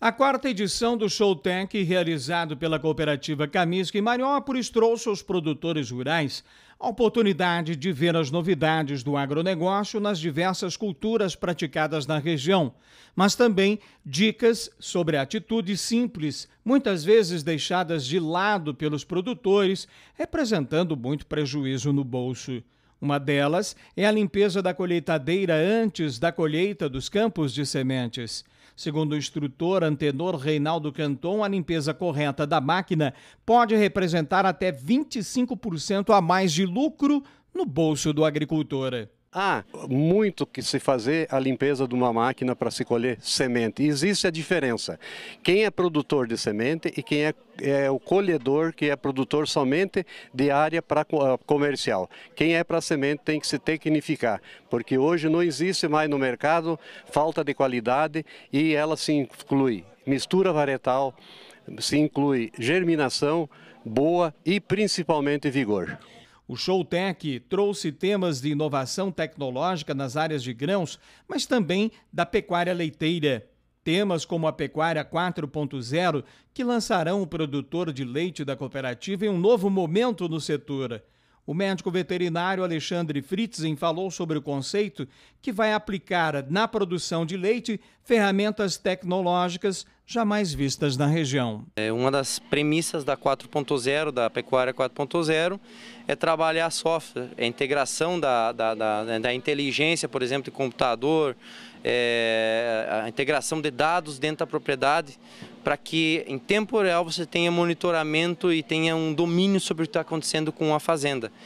A quarta edição do Showtech, realizado pela cooperativa Camisca em Mariópolis, trouxe aos produtores rurais a oportunidade de ver as novidades do agronegócio nas diversas culturas praticadas na região, mas também dicas sobre atitudes simples, muitas vezes deixadas de lado pelos produtores, representando muito prejuízo no bolso. Uma delas é a limpeza da colheitadeira antes da colheita dos campos de sementes. Segundo o instrutor antenor Reinaldo Canton, a limpeza correta da máquina pode representar até 25% a mais de lucro no bolso do agricultor. Há muito que se fazer a limpeza de uma máquina para se colher semente. Existe a diferença. Quem é produtor de semente e quem é, é o colhedor, que é produtor somente de área para ah, comercial. Quem é para semente tem que se tecnificar, porque hoje não existe mais no mercado falta de qualidade e ela se inclui mistura varietal, se inclui germinação boa e principalmente vigor. O Showtech trouxe temas de inovação tecnológica nas áreas de grãos, mas também da pecuária leiteira. Temas como a Pecuária 4.0, que lançarão o produtor de leite da cooperativa em um novo momento no setor. O médico veterinário Alexandre Fritzen falou sobre o conceito que vai aplicar na produção de leite ferramentas tecnológicas jamais vistas na região. É uma das premissas da 4.0, da Pecuária 4.0, é trabalhar software, a é integração da, da, da, da inteligência, por exemplo, de computador, é, a integração de dados dentro da propriedade, para que em tempo real você tenha monitoramento e tenha um domínio sobre o que está acontecendo com a fazenda.